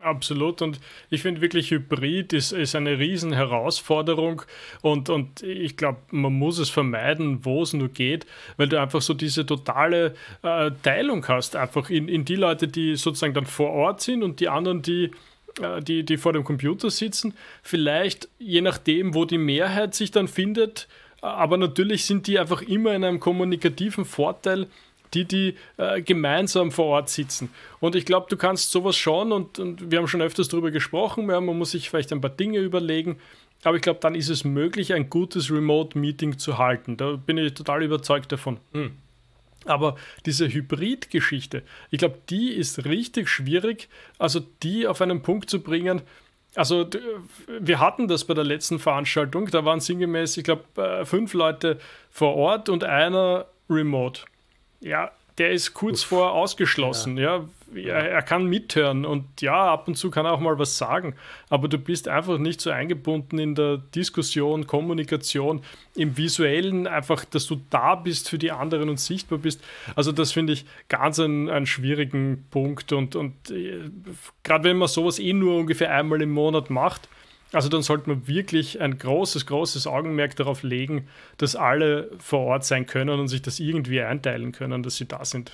Absolut. Und ich finde wirklich Hybrid ist, ist eine Riesenherausforderung. Und, und ich glaube, man muss es vermeiden, wo es nur geht, weil du einfach so diese totale äh, Teilung hast, einfach in, in die Leute, die sozusagen dann vor Ort sind und die anderen, die äh, die, die vor dem Computer sitzen. Vielleicht je nachdem, wo die Mehrheit sich dann findet. Äh, aber natürlich sind die einfach immer in einem kommunikativen Vorteil, die, die äh, gemeinsam vor Ort sitzen. Und ich glaube, du kannst sowas schauen und, und, wir haben schon öfters darüber gesprochen, man muss sich vielleicht ein paar Dinge überlegen, aber ich glaube, dann ist es möglich, ein gutes Remote-Meeting zu halten. Da bin ich total überzeugt davon. Hm. Aber diese Hybrid-Geschichte, ich glaube, die ist richtig schwierig, also die auf einen Punkt zu bringen, also wir hatten das bei der letzten Veranstaltung, da waren sinngemäß, ich glaube, äh, fünf Leute vor Ort und einer remote. Ja, der ist kurz Uff. vor ausgeschlossen, ja. ja. Er, er kann mithören und ja, ab und zu kann er auch mal was sagen, aber du bist einfach nicht so eingebunden in der Diskussion, Kommunikation, im Visuellen, einfach, dass du da bist für die anderen und sichtbar bist. Also, das finde ich ganz einen, einen schwierigen Punkt und, und äh, gerade wenn man sowas eh nur ungefähr einmal im Monat macht, also dann sollte man wirklich ein großes, großes Augenmerk darauf legen, dass alle vor Ort sein können und sich das irgendwie einteilen können, dass sie da sind.